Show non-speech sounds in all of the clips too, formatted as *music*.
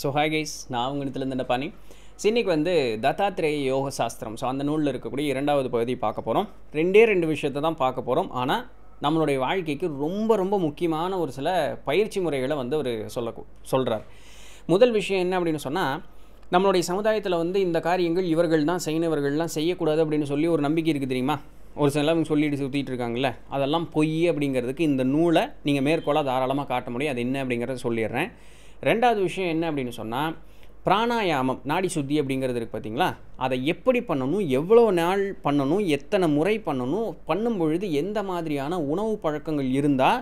so hi guys நான் உங்கள் இடத்துலேருந்து என்ன பண்ணி இன்றைக்கி வந்து தத்தாத்திரேய யோக சாஸ்திரம் ஸோ அந்த நூலில் இருக்கக்கூடிய இரண்டாவது பகுதி பார்க்க போகிறோம் ரெண்டே ரெண்டு விஷயத்தை தான் பார்க்க போகிறோம் ஆனால் நம்மளுடைய வாழ்க்கைக்கு ரொம்ப ரொம்ப முக்கியமான ஒரு சில பயிற்சி முறைகளை வந்து அவர் சொல்ல சொல்கிறார் முதல் விஷயம் என்ன அப்படின்னு சொன்னால் நம்மளுடைய சமுதாயத்தில் வந்து இந்த காரியங்கள் இவர்கள் தான் செய்யினவர்கள்லாம் செய்யக்கூடாது அப்படின்னு சொல்லி ஒரு நம்பிக்கை இருக்குது தெரியுமா ஒரு சில அவங்க சொல்லிட்டு சுற்றிட்டு இருக்காங்கல்ல அதெல்லாம் பொய் அப்படிங்கிறதுக்கு இந்த நூலை நீங்கள் மேற்கோளாக தாராளமாக காட்ட முடியும் அது என்ன அப்படிங்கிறத சொல்லிடுறேன் ரெண்டாவது விஷயம் என்ன அப்படின்னு சொன்னால் பிராணாயாமம் நாடி சுத்தி அப்படிங்கிறது இருக்குது பார்த்தீங்களா அதை எப்படி பண்ணணும் எவ்வளோ நாள் பண்ணணும் எத்தனை முறை பண்ணணும் பண்ணும் பொழுது எந்த மாதிரியான உணவு பழக்கங்கள் இருந்தால்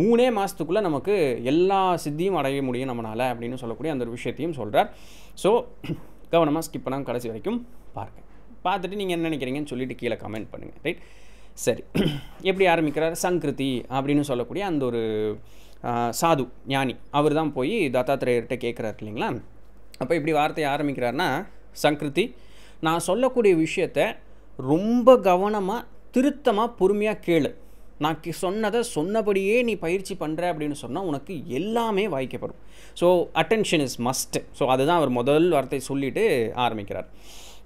மூணே மாதத்துக்குள்ளே நமக்கு எல்லா சித்தியும் அடைய முடியும் நம்மளால் அப்படின்னு சொல்லக்கூடிய அந்த ஒரு விஷயத்தையும் சொல்கிறார் ஸோ கவனமாக ஸ்கிப் பண்ணாமல் கடைசி வரைக்கும் பாருங்கள் பார்த்துட்டு நீங்கள் என்ன நினைக்கிறீங்கன்னு சொல்லிட்டு கீழே கமெண்ட் பண்ணுங்கள் ரைட் சரி *clears throat* எப்படி ஆரம்பிக்கிறார் சங்கிருதி அப்படின்னு சொல்லக்கூடிய அந்த ஒரு சாது ஞானி அவர் தான் போய் தத்தாத்திரேயர்கிட்ட கேட்குறாரு இல்லைங்களா அப்போ இப்படி வார்த்தையை ஆரம்பிக்கிறாருன்னா சங்கிருதி நான் சொல்லக்கூடிய விஷயத்த ரொம்ப கவனமாக திருத்தமாக பொறுமையாக கேளு நான் சொன்னதை சொன்னபடியே நீ பயிற்சி பண்ணுற அப்படின்னு சொன்னால் உனக்கு எல்லாமே வாய்க்கப்படும் so attention is must so அதுதான் அவர் முதல் வார்த்தை சொல்லிவிட்டு ஆரம்பிக்கிறார்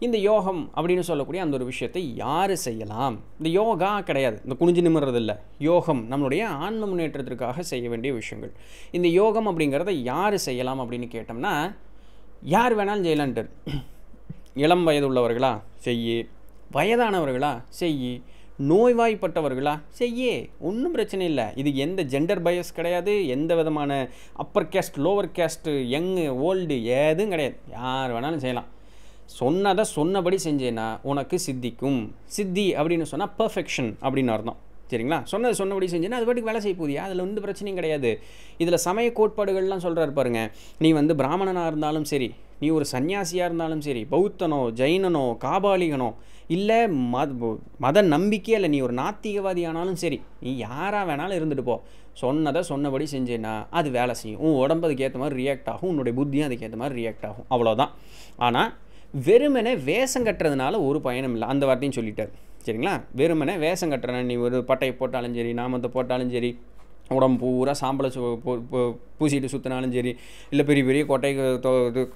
இந்த யோகம் அப்படின்னு சொல்லக்கூடிய அந்த ஒரு விஷயத்தை யார் செய்யலாம் இந்த யோகா கிடையாது இந்த குனிஞ்சு இல்லை யோகம் நம்மளுடைய ஆன்ம முன்னேற்றத்திற்காக செய்ய வேண்டிய விஷயங்கள் இந்த யோகம் அப்படிங்கிறத யார் செய்யலாம் அப்படின்னு கேட்டோம்னா யார் வேணாலும் செய்யலான்ட்டு இளம் வயது உள்ளவர்களா செய்யி வயதானவர்களா செய்யி நோய்வாய்ப்பட்டவர்களா செய்யே ஒன்றும் பிரச்சனை இல்லை இது எந்த ஜெண்டர் பயஸ் கிடையாது எந்த விதமான upper caste lower caste young old எதுவும் கிடையாது யார் வேணாலும் செய்யலாம் சொன்னதை சொன்னபடி செஞ்சேன்னா உனக்கு சித்திக்கும் சித்தி அப்படின்னு சொன்னால் பர்ஃபெக்ஷன் அப்படின்னு அர்த்தம் சரிங்களா சொன்னது சொன்னபடி செஞ்சேன்னா அது பாட்டுக்கு வேலை செய்ய போதியா அதில் வந்து பிரச்சனையும் கிடையாது இதில் சமய கோட்பாடுகள்லாம் சொல்கிறார் பாருங்க நீ வந்து பிராமணனாக இருந்தாலும் சரி நீ ஒரு சன்னியாசியாக இருந்தாலும் சரி பௌத்தனோ ஜெயினனோ காபாலிகனோ இல்லை மத மத நம்பிக்கையே இல்லை நீ ஒரு நாத்திகவாதி ஆனாலும் சரி நீ யாராக வேணாலும் இருந்துட்டு போ சொன்னதை சொன்னபடி செஞ்சேன்னா அது வேலை செய்யும் உன் உடம்பு அதுக்கேற்ற மாதிரி ரியாக்ட் ஆகும் உன்னுடைய புத்தியும் அதுக்கேற்ற மாதிரி ரியாக்ட் ஆகும் அவ்வளோதான் ஆனால் வெறுமனே வேஷம் கட்டுறதுனால ஒரு பயணம் இல்லை அந்த வார்த்தையும் சொல்லிட்டார் சரிங்களா வெறுமனே வேஷம் கட்டுறேன் நீ ஒரு பட்டையை போட்டாலும் சரி நாமத்தை போட்டாலும் சரி உடம்பு பூரா சாம்பலை பூசிட்டு சுற்றினாலும் சரி இல்லை பெரிய பெரிய கொட்டை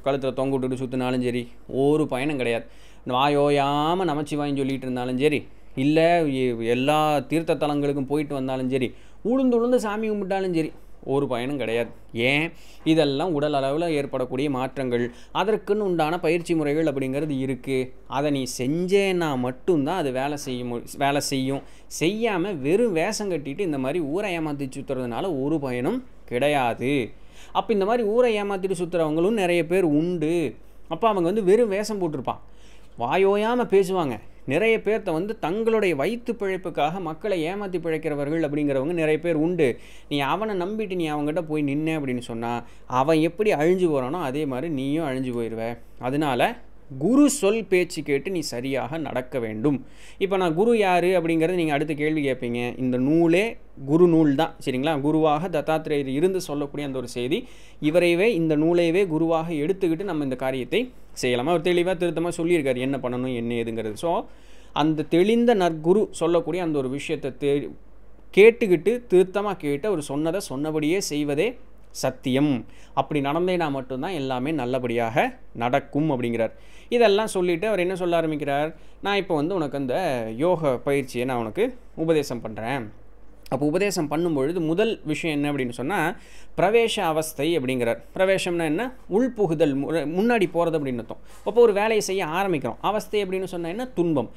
கழுத்தில் தொங்க விட்டுட்டு சுற்றினாலும் சரி ஒரு பயணம் கிடையாது வாயோயாமல் வாங்கி சொல்லிகிட்டு இருந்தாலும் சரி இல்லை எல்லா தீர்த்த தலங்களுக்கும் போயிட்டு வந்தாலும் சரி உளுந்து உளுந்து சாமி கும்பிட்டாலும் சரி ஒரு பயனும் கிடையாது ஏன் இதெல்லாம் உடல் அளவில் ஏற்படக்கூடிய மாற்றங்கள் அதற்குன்னு உண்டான பயிற்சி முறைகள் அப்படிங்கிறது இருக்குது அதை நீ செஞ்சேன்னா மட்டும்தான் அது வேலை செய்யும் வேலை செய்யும் செய்யாமல் வெறும் வேஷம் கட்டிட்டு இந்த மாதிரி ஊரை ஏமாற்றி சுற்றுறதுனால ஒரு பயனும் கிடையாது அப்போ இந்த மாதிரி ஊரை ஏமாற்றிட்டு சுற்றுறவங்களும் நிறைய பேர் உண்டு அப்போ அவங்க வந்து வெறும் வேஷம் போட்டிருப்பான் வாயோயாமல் பேசுவாங்க நிறைய பேர்த்த வந்து தங்களுடைய வயிற்று பிழைப்புக்காக மக்களை ஏமாற்றி பிழைக்கிறவர்கள் அப்படிங்கிறவங்க நிறைய பேர் உண்டு நீ அவனை நம்பிட்டு நீ அவங்ககிட்ட போய் நின்ன அப்படின்னு சொன்னால் அவன் எப்படி அழிஞ்சு போகிறானோ அதே மாதிரி நீயும் அழிஞ்சு போயிடுவ அதனால் குரு சொல் பேச்சு கேட்டு நீ சரியாக நடக்க வேண்டும் இப்போ நான் குரு யார் அப்படிங்கிறத நீங்கள் அடுத்த கேள்வி கேட்பீங்க இந்த நூலே குரு நூல் தான் சரிங்களா குருவாக தத்தாத்திரேயர் இருந்து சொல்லக்கூடிய அந்த ஒரு செய்தி இவரையவே இந்த நூலையவே குருவாக எடுத்துக்கிட்டு நம்ம இந்த காரியத்தை செய்யலாமா அவர் தெளிவாக திருத்தமாக சொல்லியிருக்கார் என்ன பண்ணணும் என்ன ஏதுங்கிறது ஸோ அந்த தெளிந்த நற்குரு சொல்லக்கூடிய அந்த ஒரு விஷயத்தை தெ கேட்டுக்கிட்டு திருத்தமாக கேட்டு அவர் சொன்னதை சொன்னபடியே செய்வதே சத்தியம் அப்படி நடந்தேனா மட்டும்தான் எல்லாமே நல்லபடியாக நடக்கும் அப்படிங்கிறார் இதெல்லாம் சொல்லிவிட்டு அவர் என்ன சொல்ல ஆரம்பிக்கிறார் நான் இப்போ வந்து உனக்கு அந்த யோக பயிற்சியை நான் உனக்கு உபதேசம் பண்ணுறேன் அப்போ உபதேசம் பண்ணும்பொழுது முதல் விஷயம் என்ன அப்படின்னு சொன்னால் பிரவேச அவஸ்தை அப்படிங்கிறார் பிரவேசம்னா என்ன உள்புகுதல் முன்னாடி போகிறது அப்படின்னு அர்த்தம் அப்போ ஒரு வேலையை செய்ய ஆரம்பிக்கிறோம் அவஸ்தை அப்படின்னு சொன்னால் என்ன துன்பம்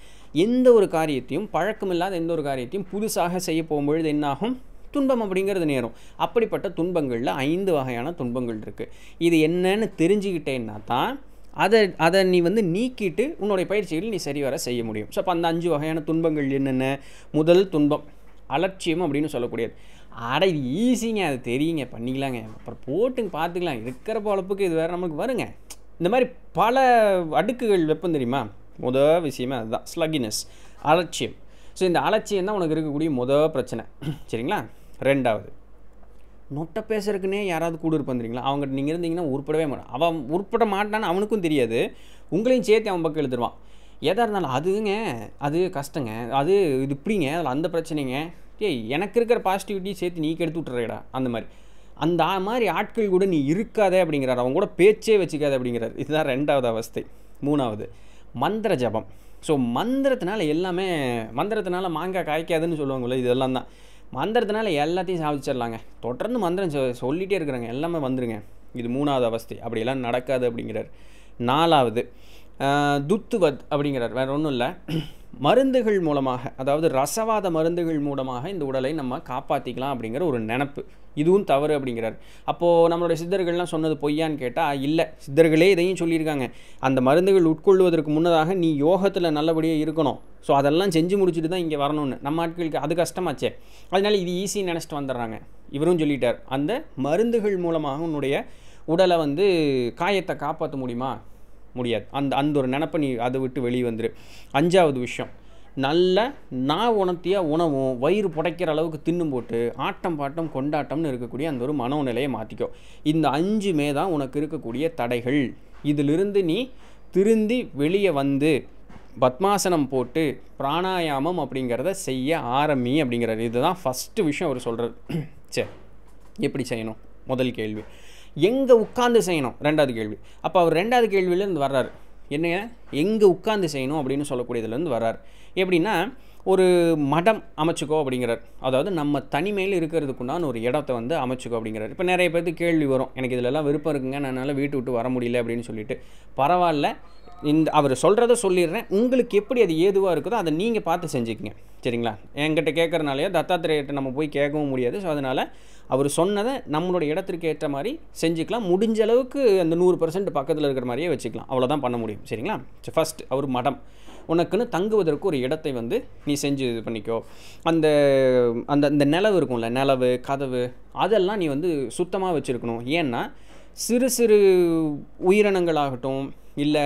எந்த ஒரு காரியத்தையும் பழக்கமில்லாத எந்த ஒரு காரியத்தையும் புதுசாக செய்ய போகும்பொழுது என்னாகும் துன்பம் அப்படிங்கிறது நேரும் அப்படிப்பட்ட துன்பங்களில் ஐந்து வகையான துன்பங்கள் இருக்குது இது என்னன்னு தெரிஞ்சுக்கிட்டேன்னா தான் அதை அதை நீ வந்து நீக்கிட்டு உன்னுடைய பயிற்சிகள் நீ சரி வர செய்ய முடியும் ஸோ அப்போ அந்த அஞ்சு வகையான துன்பங்கள் என்னென்ன முதல் துன்பம் அலட்சியம் அப்படின்னு சொல்லக்கூடியது அட இது ஈஸிங்க அது தெரியுங்க பண்ணிக்கலாங்க அப்புறம் போட்டுங்க பார்த்துக்கலாம் இருக்கிற பழப்புக்கு இது வேறு நமக்கு வருங்க இந்த மாதிரி பல அடுக்குகள் வெப்பம் தெரியுமா முத விஷயமே அதுதான் ஸ்லகினஸ் அலட்சியம் ஸோ இந்த அலட்சியம் தான் உனக்கு இருக்கக்கூடிய முத பிரச்சனை சரிங்களா ரெண்டாவது நொட்டை பேசுறதுக்குன்னே யாராவது கூட தெரியுங்களா அவங்ககிட்ட நீங்கள் இருந்தீங்கன்னா உருப்படவே மாட்டான் அவன் உருப்பட மாட்டான்னு அவனுக்கும் தெரியாது உங்களையும் சேர்த்து அவன் பக்கம் எழுதுருவான் எதாக இருந்தாலும் அதுங்க அது கஷ்டங்க அது இது இப்படிங்க அதில் அந்த பிரச்சனைங்க ஏய் எனக்கு இருக்கிற பாசிட்டிவிட்டியும் சேர்த்து நீ கெடுத்து விட்டுறேடா அந்த மாதிரி அந்த மாதிரி ஆட்கள் கூட நீ இருக்காதே அப்படிங்கிறார் அவங்க கூட பேச்சே வச்சுக்காதே அப்படிங்கிறார் இதுதான் ரெண்டாவது அவஸ்தை மூணாவது மந்திர ஜபம் ஸோ மந்திரத்தினால எல்லாமே மந்திரத்தினால மாங்காய் காய்க்காதுன்னு சொல்லுவாங்கள்ல இதெல்லாம் தான் மந்திரத்தினால எல்லாத்தையும் சாதிச்சிடலாங்க தொடர்ந்து மந்திரம் சொல்லிகிட்டே இருக்கிறாங்க எல்லாமே வந்துருங்க இது மூணாவது அவஸ்தை அப்படியெல்லாம் நடக்காது அப்படிங்கிறார் நாலாவது துத்துவத் அப்படிங்கிறார் வேறு ஒன்றும் இல்லை மருந்துகள் மூலமாக அதாவது ரசவாத மருந்துகள் மூலமாக இந்த உடலை நம்ம காப்பாற்றிக்கலாம் அப்படிங்கிற ஒரு நினப்பு இதுவும் தவறு அப்படிங்கிறார் அப்போது நம்மளுடைய சித்தர்கள்லாம் சொன்னது பொய்யான்னு கேட்டால் இல்லை சித்தர்களே இதையும் சொல்லியிருக்காங்க அந்த மருந்துகள் உட்கொள்வதற்கு முன்னதாக நீ யோகத்தில் நல்லபடியாக இருக்கணும் ஸோ அதெல்லாம் செஞ்சு முடிச்சுட்டு தான் இங்கே வரணும்னு நம்ம ஆட்களுக்கு அது கஷ்டமாச்சே அதனால் இது ஈஸின்னு நினச்சிட்டு வந்துடுறாங்க இவரும் சொல்லிட்டார் அந்த மருந்துகள் மூலமாக உன்னுடைய உடலை வந்து காயத்தை காப்பாற்ற முடியுமா முடியாது அந்த அந்த ஒரு நினப்பை நீ அதை விட்டு வெளியே வந்துடு அஞ்சாவது விஷயம் நல்ல நான் உணர்த்தியாக உணவும் வயிறு புடைக்கிற அளவுக்கு தின்னும் போட்டு ஆட்டம் பாட்டம் கொண்டாட்டம்னு இருக்கக்கூடிய அந்த ஒரு மனோநிலையை மாற்றிக்கோ இந்த அஞ்சுமே தான் உனக்கு இருக்கக்கூடிய தடைகள் இதிலிருந்து நீ திருந்தி வெளியே வந்து பத்மாசனம் போட்டு பிராணாயாமம் அப்படிங்கிறத செய்ய ஆரம்பி அப்படிங்கிறது இதுதான் ஃபஸ்ட்டு விஷயம் அவர் சொல்கிறது சரி எப்படி செய்யணும் முதல் கேள்வி எங்கே உட்காந்து செய்யணும் ரெண்டாவது கேள்வி அப்போ அவர் ரெண்டாவது கேள்வியிலேருந்து வர்றாரு என்ன எங்கே உட்காந்து செய்யணும் அப்படின்னு சொல்லக்கூடியதுலேருந்து வர்றார் எப்படின்னா ஒரு மடம் அமைச்சுக்கோ அப்படிங்கிறார் அதாவது நம்ம தனிமையில் இருக்கிறதுக்குண்டான ஒரு இடத்த வந்து அமைச்சுக்கோ அப்படிங்கிறார் இப்போ நிறைய பேர்த்து கேள்வி வரும் எனக்கு இதிலெல்லாம் விருப்பம் இருக்குங்க நான் என்னால் வீட்டு விட்டு வர முடியல அப்படின்னு சொல்லிட்டு பரவாயில்ல இந்த அவர் சொல்கிறத சொல்லிடுறேன் உங்களுக்கு எப்படி அது ஏதுவாக இருக்குதோ அதை நீங்கள் பார்த்து செஞ்சுக்கங்க சரிங்களா என்கிட்ட கேட்குறனாலையோ தத்தாத்திரையிட்ட நம்ம போய் கேட்கவும் முடியாது ஸோ அதனால் அவர் சொன்னதை நம்மளோட இடத்திற்கு ஏற்ற மாதிரி செஞ்சுக்கலாம் முடிஞ்ச அளவுக்கு அந்த நூறு பர்சன்ட் பக்கத்தில் இருக்கிற மாதிரியே வச்சுக்கலாம் அவ்வளோதான் பண்ண முடியும் சரிங்களா ஸோ ஃபஸ்ட் அவர் மடம் உனக்குன்னு தங்குவதற்கு ஒரு இடத்தை வந்து நீ செஞ்சு இது பண்ணிக்கோ அந்த அந்த இந்த நிலவு இருக்கும்ல நிலவு கதவு அதெல்லாம் நீ வந்து சுத்தமாக வச்சுருக்கணும் ஏன்னா சிறு சிறு உயிரினங்களாகட்டும் இல்லை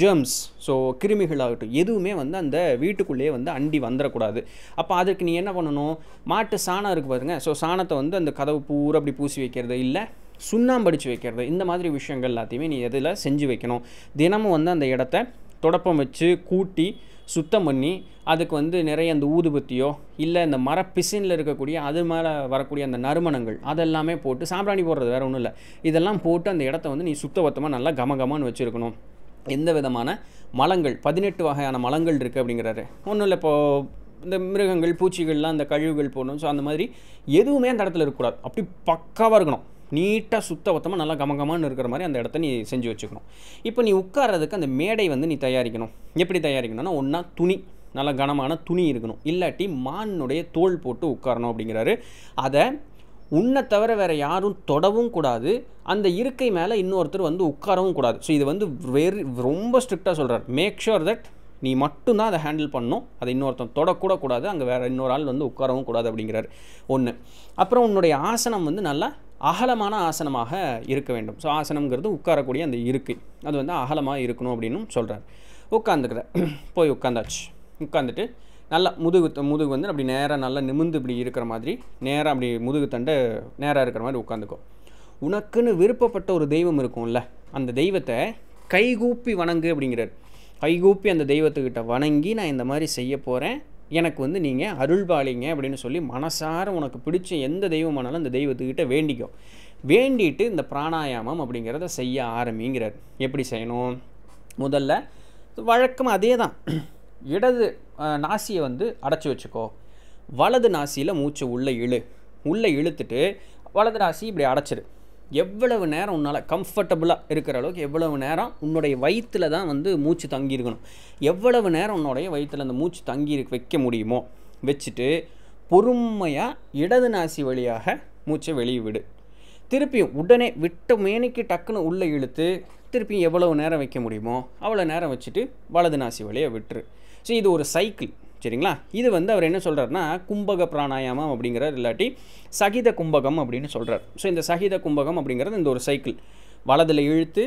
ஜேர்ம்ஸ் ஸோ கிருமிகள் ஆகட்டும் எதுவுமே வந்து அந்த வீட்டுக்குள்ளேயே வந்து அண்டி வந்துடக்கூடாது அப்போ அதுக்கு நீ என்ன பண்ணணும் மாட்டு சாணம் இருக்குது பாருங்க ஸோ சாணத்தை வந்து அந்த கதவு பூரா அப்படி பூசி வைக்கிறது இல்லை சுண்ணாம்படிச்சு வைக்கிறது இந்த மாதிரி விஷயங்கள் எல்லாத்தையுமே நீ எதில் செஞ்சு வைக்கணும் தினமும் வந்து அந்த இடத்த தொடப்பம் வச்சு கூட்டி சுத்தம் பண்ணி அதுக்கு வந்து நிறைய அந்த ஊதுபத்தியோ இல்லை இந்த மர பிசினில் இருக்கக்கூடிய அது மேலே வரக்கூடிய அந்த நறுமணங்கள் அதெல்லாமே போட்டு சாம்பிராணி போடுறது வேறு ஒன்றும் இல்லை இதெல்லாம் போட்டு அந்த இடத்த வந்து நீ சுத்தபத்தமாக நல்லா கமகமானு வச்சுருக்கணும் எந்த விதமான மலங்கள் பதினெட்டு வகையான மலங்கள் இருக்குது அப்படிங்கிறாரு ஒன்றும் இல்லை இப்போது இந்த மிருகங்கள் பூச்சிகள்லாம் அந்த கழிவுகள் போடணும் ஸோ அந்த மாதிரி எதுவுமே அந்த இடத்துல இருக்கக்கூடாது அப்படி பக்காவாக இருக்கணும் நீட்டாக சுத்த ஒத்தமாக நல்லா கமகமான்னு இருக்கிற மாதிரி அந்த இடத்த நீ செஞ்சு வச்சுக்கணும் இப்போ நீ உட்காரதுக்கு அந்த மேடை வந்து நீ தயாரிக்கணும் எப்படி தயாரிக்கணும்னா ஒன்றா துணி நல்ல கனமான துணி இருக்கணும் இல்லாட்டி மானுடைய தோல் போட்டு உட்காரணும் அப்படிங்கிறாரு அதை உன்னை தவிர வேறு யாரும் தொடவும் கூடாது அந்த இருக்கை மேலே இன்னொருத்தர் வந்து உட்காரவும் கூடாது ஸோ இது வந்து வெரி ரொம்ப ஸ்ட்ரிக்டாக சொல்கிறார் மேக் ஷுர் தட் நீ மட்டும்தான் அதை ஹேண்டில் பண்ணணும் அதை இன்னொருத்தன் தொடக்கூட கூடாது அங்கே வேறு இன்னொரு ஆள் வந்து உட்காரவும் கூடாது அப்படிங்கிறாரு ஒன்று அப்புறம் உன்னுடைய ஆசனம் வந்து நல்லா அகலமான ஆசனமாக இருக்க வேண்டும் ஸோ ஆசனம்ங்கிறது உட்காரக்கூடிய அந்த இருக்கை அது வந்து அகலமாக இருக்கணும் அப்படின்னு சொல்கிறார் உட்காந்துக்கிற போய் உட்காந்தாச்சு உட்காந்துட்டு நல்லா முதுகு முதுகு வந்து அப்படி நேராக நல்லா நிமிந்து இப்படி இருக்கிற மாதிரி நேராக அப்படி முதுகு தண்டை நேராக இருக்கிற மாதிரி உட்காந்துக்கும் உனக்குன்னு விருப்பப்பட்ட ஒரு தெய்வம் இருக்கும்ல அந்த தெய்வத்தை கைகூப்பி வணங்கு அப்படிங்கிறார் கைகூப்பி அந்த தெய்வத்துக்கிட்ட வணங்கி நான் இந்த மாதிரி செய்ய போகிறேன் எனக்கு வந்து நீங்கள் அருள்பாளிங்க அப்படின்னு சொல்லி மனசார உனக்கு பிடிச்ச எந்த தெய்வமானாலும் அந்த தெய்வத்துக்கிட்ட வேண்டிக்கும் வேண்டிட்டு இந்த பிராணாயாமம் அப்படிங்கிறத செய்ய ஆரம்பிங்கிறார் எப்படி செய்யணும் முதல்ல வழக்கம் அதே தான் இடது நாசியை வந்து அடைச்சி வச்சுக்கோ வலது நாசியில் மூச்சு உள்ளே இழு உள்ளே இழுத்துட்டு வலது நாசி இப்படி அடைச்சிடு எவ்வளவு நேரம் உன்னால் கம்ஃபர்டபுளாக இருக்கிற அளவுக்கு எவ்வளவு நேரம் உன்னுடைய வயிற்றில் தான் வந்து மூச்சு தங்கியிருக்கணும் எவ்வளவு நேரம் உன்னுடைய வயிற்றில் அந்த மூச்சு தங்கி வைக்க முடியுமோ வச்சுட்டு பொறுமையாக இடது நாசி வழியாக மூச்சை வெளியே விடு திருப்பியும் உடனே விட்ட மேனிக்கு டக்குன்னு உள்ளே இழுத்து திருப்பியும் எவ்வளவு நேரம் வைக்க முடியுமோ அவ்வளோ நேரம் வச்சுட்டு வலது நாசி வழியை விட்டுரு ஸோ இது ஒரு சைக்கிள் சரிங்களா இது வந்து அவர் என்ன சொல்கிறார்னா கும்பக பிராணாயாமம் அப்படிங்கிறார் இல்லாட்டி சகித கும்பகம் அப்படின்னு சொல்கிறார் ஸோ இந்த சகித கும்பகம் அப்படிங்கிறது இந்த ஒரு சைக்கிள் வலதில் இழுத்து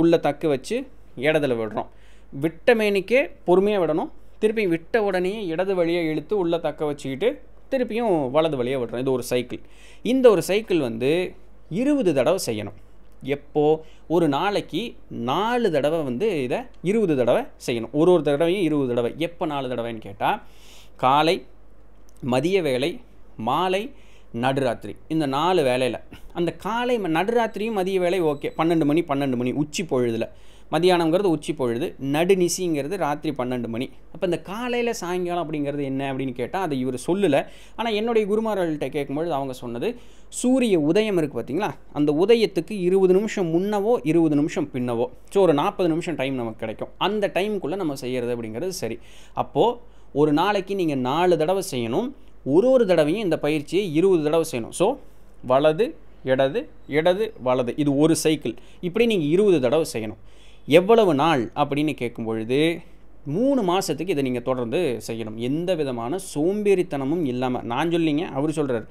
உள்ளே தக்கு வச்சு இடதுல விடுறோம் விட்ட மேனிக்கே பொறுமையாக விடணும் திருப்பி விட்ட உடனே இடது வழியை இழுத்து உள்ளே தக்க வச்சுக்கிட்டு திருப்பியும் வலது வழியாக விடுறோம் இது ஒரு சைக்கிள் இந்த ஒரு சைக்கிள் வந்து இருபது தடவை செய்யணும் எப்போது ஒரு நாளைக்கு நாலு தடவை வந்து இதை இருபது தடவை செய்யணும் ஒரு ஒரு தடவையும் இருபது தடவை எப்போ நாலு தடவைன்னு கேட்டால் காலை மதிய வேலை மாலை நடுராத்திரி இந்த நாலு வேலையில் அந்த காலை நடுராத்திரியும் மதிய வேலை ஓகே பன்னெண்டு மணி பன்னெண்டு மணி உச்சி பொழுதில் மதியானங்கிறது உச்சி பொழுது நடுநிசிங்கிறது ராத்திரி பன்னெண்டு மணி அப்போ இந்த காலையில் சாயங்காலம் அப்படிங்கிறது என்ன அப்படின்னு கேட்டால் அதை இவர் சொல்லலை ஆனால் என்னுடைய குருமார்கள்கிட்ட கேட்கும்பொழுது அவங்க சொன்னது சூரிய உதயம் இருக்குது பார்த்தீங்களா அந்த உதயத்துக்கு இருபது நிமிஷம் முன்னவோ இருபது நிமிஷம் பின்னவோ ஸோ ஒரு நாற்பது நிமிஷம் டைம் நமக்கு கிடைக்கும் அந்த டைமுக்குள்ளே நம்ம செய்கிறது அப்படிங்கிறது சரி அப்போது ஒரு நாளைக்கு நீங்கள் நாலு தடவை செய்யணும் ஒரு ஒரு தடவையும் இந்த பயிற்சியை இருபது தடவை செய்யணும் ஸோ வலது இடது இடது வலது இது ஒரு சைக்கிள் இப்படி நீங்கள் இருபது தடவை செய்யணும் எவ்வளவு நாள் அப்படின்னு கேட்கும் பொழுது மூணு மாதத்துக்கு இதை நீங்கள் தொடர்ந்து செய்யணும் எந்த விதமான சோம்பேறித்தனமும் இல்லாமல் நான் சொல்லிங்க அவர் சொல்கிறார்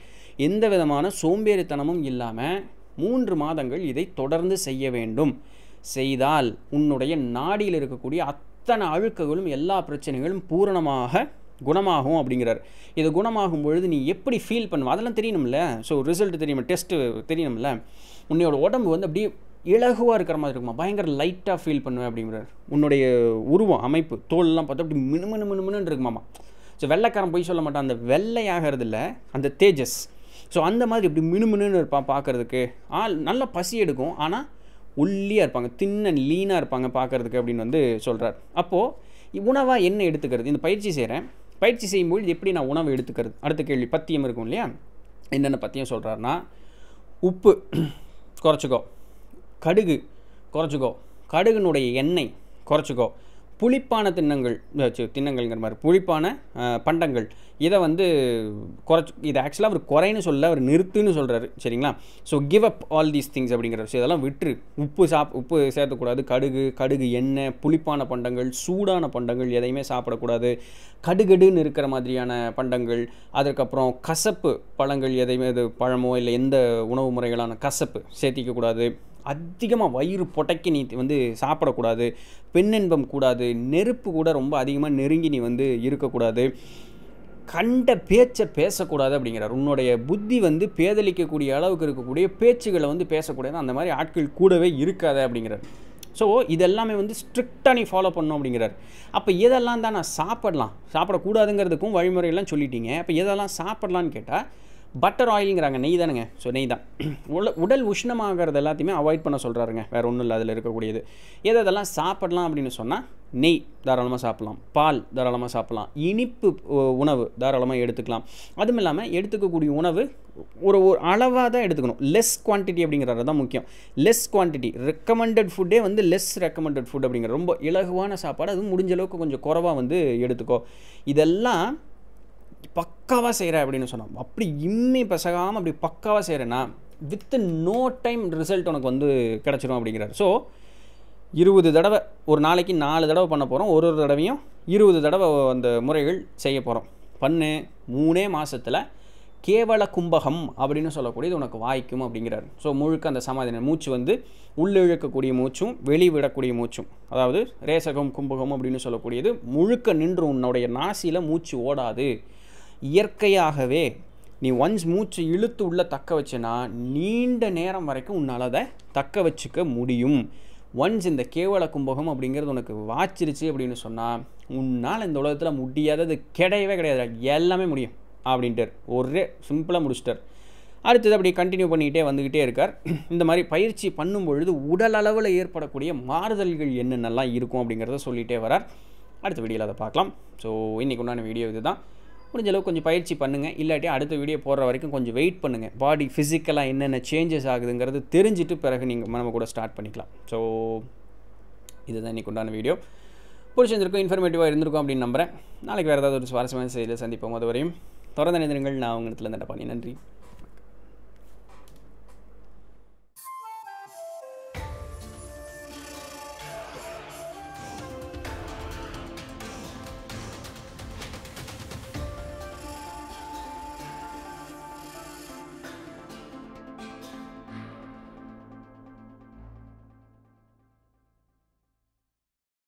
எந்த விதமான சோம்பேறித்தனமும் இல்லாமல் மூன்று மாதங்கள் இதை தொடர்ந்து செய்ய வேண்டும் செய்தால் உன்னுடைய நாடியில் இருக்கக்கூடிய அத்தனை அழுக்குகளும் எல்லா பிரச்சனைகளும் பூரணமாக குணமாகும் அப்படிங்கிறார் இது குணமாகும் பொழுது நீ எப்படி ஃபீல் பண்ணுவோம் அதெல்லாம் தெரியணும்ல ஸோ ரிசல்ட் தெரியும் டெஸ்ட்டு தெரியணும்ல உன்னையோட உடம்பு வந்து அப்படியே இலகுவாக இருக்கிற மாதிரி இருக்குமா பயங்கர லைட்டாக ஃபீல் பண்ணுவேன் அப்படிங்கிறார் உன்னுடைய உருவம் அமைப்பு தோல்லாம் பார்த்தா அப்படி மினுமினு மினுமினு இருக்குமாமா ஸோ வெள்ளைக்காரன் போய் சொல்ல மாட்டான் அந்த வெள்ளையாகிறது இல்லை அந்த தேஜஸ் ஸோ அந்த மாதிரி இப்படி மினுமினுன்னு இருப்பான் பார்க்குறதுக்கு ஆள் நல்லா பசி எடுக்கும் ஆனால் ஒல்லியாக இருப்பாங்க தின்ன லீனாக இருப்பாங்க பார்க்குறதுக்கு அப்படின்னு வந்து சொல்கிறார் அப்போது உணவாக என்ன எடுத்துக்கிறது இந்த பயிற்சி செய்கிறேன் பயிற்சி செய்யும்போது இது எப்படி நான் உணவு எடுத்துக்கிறது அடுத்த கேள்வி பத்தியம் இருக்கும் இல்லையா என்னென்ன பத்தியம் சொல்கிறாருன்னா உப்பு குறைச்சிக்கோ கடுகு குறைச்சிக்கோ கடுகுனுடைய எண்ணெய் குறைச்சிக்கோ புளிப்பான தின்னங்கள் தின்னங்கள்ங்கிற மாதிரி புளிப்பான பண்டங்கள் இதை வந்து குறைச்சி இதை ஆக்சுவலாக அவர் குறைன்னு சொல்ல அவர் நிறுத்துன்னு சொல்கிறாரு சரிங்களா so give up all these things அப்படிங்கிற விஷயம் இதெல்லாம் விட்டுரு உப்பு சாப் உப்பு சேர்த்தக்கூடாது கடுகு கடுகு எண்ணெய் புளிப்பான பண்டங்கள் சூடான பண்டங்கள் எதையுமே சாப்பிடக்கூடாது கடுகடுன்னு இருக்கிற மாதிரியான பண்டங்கள் அதுக்கப்புறம் கசப்பு பழங்கள் எதையுமே இது பழமோ இல்லை எந்த உணவு முறைகளான கசப்பு சேர்த்திக்கக்கூடாது அதிகமாக வயிறு பொட்டைக்கு நீ வந்து சாப்பிடக்கூடாது பெண்ணென்பம் கூடாது நெருப்பு கூட ரொம்ப அதிகமாக நெருங்கி நீ வந்து இருக்கக்கூடாது கண்ட பேச்சை பேசக்கூடாது அப்படிங்கிறார் உன்னுடைய புத்தி வந்து பேதளிக்கக்கூடிய அளவுக்கு இருக்கக்கூடிய பேச்சுகளை வந்து பேசக்கூடாது அந்த மாதிரி ஆட்கள் கூடவே இருக்காத அப்படிங்கிறார் ஸோ இதெல்லாமே வந்து ஸ்ட்ரிக்டாக நீ ஃபாலோ பண்ணும் அப்படிங்கிறார் அப்போ எதெல்லாம் தான் நான் சாப்பிட்லாம் சாப்பிடக்கூடாதுங்கிறதுக்கும் வழிமுறையெல்லாம் சொல்லிட்டீங்க அப்போ எதெல்லாம் சாப்பிட்லான்னு கேட்டால் பட்டர் ஆயிலுங்கிறாங்க நெய் தானுங்க ஸோ நெய் தான் *clears throat* உடல் உடல் உஷ்ணமாகிறது எல்லாத்தையுமே அவாய்ட் பண்ண சொல்கிறாருங்க வேறு ஒன்றும் இல்லை அதில் இருக்கக்கூடியது எது அதெல்லாம் சாப்பிடலாம் அப்படின்னு சொன்னால் நெய் தாராளமாக சாப்பிட்லாம் பால் தாராளமாக சாப்பிட்லாம் இனிப்பு உணவு தாராளமாக எடுத்துக்கலாம் அதுவும் இல்லாமல் எடுத்துக்கக்கூடிய உணவு ஒரு ஒரு அளவாக தான் எடுத்துக்கணும் லெஸ் குவான்டிட்டி அப்படிங்கிறது தான் முக்கியம் லெஸ் குவான்டிட்டி ரெக்கமெண்டட் ஃபுட்டே வந்து லெஸ் ரெக்கமெண்டட் ஃபுட் அப்படிங்கிற ரொம்ப இலகுவான சாப்பாடு அதுவும் முடிஞ்ச அளவுக்கு கொஞ்சம் குறவாக வந்து எடுத்துக்கோ இதெல்லாம் பக்காவாக செய்கிற அப்படின்னு சொன்னோம் அப்படி இம்மி பசகாமல் அப்படி பக்காவாக செய்கிறேன்னா வித் நோ டைம் ரிசல்ட் உனக்கு வந்து கிடச்சிரும் அப்படிங்கிறார் ஸோ இருபது தடவை ஒரு நாளைக்கு நாலு தடவை பண்ண போகிறோம் ஒரு ஒரு தடவையும் இருபது தடவை அந்த முறைகள் செய்ய போகிறோம் பண்ணு மூணே மாதத்தில் கேவல கும்பகம் அப்படின்னு சொல்லக்கூடியது உனக்கு வாய்க்கும் அப்படிங்கிறார் ஸோ முழுக்க அந்த சமாதான மூச்சு வந்து உள்ளிழக்கக்கூடிய மூச்சும் வெளிவிடக்கூடிய மூச்சும் அதாவது ரேசகம் கும்பகம் அப்படின்னு சொல்லக்கூடியது முழுக்க நின்று உன்னுடைய நாசியில் மூச்சு ஓடாது இயற்கையாகவே நீ ஒன்ஸ் மூச்சு இழுத்து உள்ளே தக்க வச்சேன்னா நீண்ட நேரம் வரைக்கும் உன்னால் அதை தக்க வச்சுக்க முடியும் ஒன்ஸ் இந்த கேவல கும்பகம் அப்படிங்கிறது உனக்கு வாச்சிருச்சு அப்படின்னு சொன்னால் உன்னால் இந்த உலகத்தில் முடியாதது கிடையவே கிடையாது எல்லாமே முடியும் அப்படின்ட்டு ஒரே சிம்பிளாக முடிச்சிட்டார் அடுத்தது அப்படி கண்டினியூ பண்ணிக்கிட்டே வந்துக்கிட்டே இருக்கார் இந்த மாதிரி பயிற்சி பண்ணும் பொழுது உடல் அளவில் ஏற்படக்கூடிய மாறுதல்கள் என்னென்னலாம் இருக்கும் அப்படிங்கிறத சொல்லிகிட்டே வரார் அடுத்த வீடியோவில் அதை பார்க்கலாம் ஸோ இன்றைக்கு உண்டான வீடியோ இது தான் முடிஞ்சளவு கொஞ்சம் பயிற்சி பண்ணுங்கள் இல்லாட்டி அடுத்த வீடியோ போடுற வரைக்கும் கொஞ்சம் வெயிட் பண்ணுங்கள் பாடி ஃபிசிக்கலாக என்னென்ன சேஞ்சஸ் ஆகுதுங்கிறது தெரிஞ்சுட்டு பிறகு நீங்கள் நம்ம கூட ஸ்டார்ட் பண்ணிக்கலாம் ஸோ இதுதான் இன்றைக்கு உண்டான வீடியோ பிடிச்சிருந்திருக்கும் இன்ஃபர்மேட்டிவாக இருந்திருக்கும் அப்படின்னு நம்புகிறேன் நாளைக்கு வேறு ஏதாவது ஒரு சுவாரஸ்யமான செய்தியில் சந்திப்போம் அதுவரையும் வரையும் தொடர்ந்து நினைந்திருங்கள் நான் உங்கள் இடத்துல நன்றி